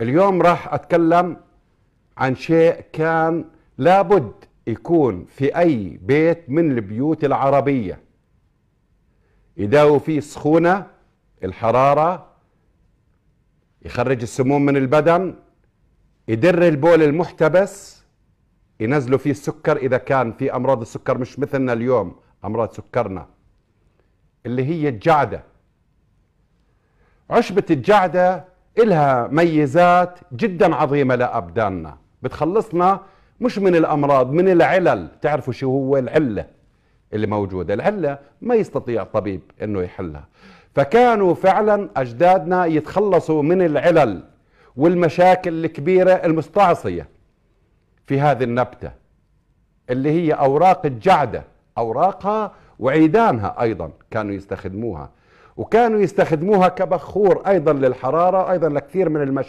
اليوم راح أتكلم عن شيء كان لابد يكون في أي بيت من البيوت العربية يداوي فيه السخونة الحرارة يخرج السموم من البدن يدر البول المحتبس ينزلوا فيه السكر إذا كان في أمراض السكر مش مثلنا اليوم أمراض سكرنا اللي هي الجعدة عشبة الجعدة إلها ميزات جدا عظيمة لأبداننا بتخلصنا مش من الأمراض من العلل تعرفوا شو هو العلة اللي موجودة العلة ما يستطيع طبيب أنه يحلها فكانوا فعلا أجدادنا يتخلصوا من العلل والمشاكل الكبيرة المستعصية في هذه النبتة اللي هي أوراق الجعدة أوراقها وعيدانها أيضا كانوا يستخدموها وكانوا يستخدموها كبخور أيضا للحرارة أيضا لكثير من المشاكل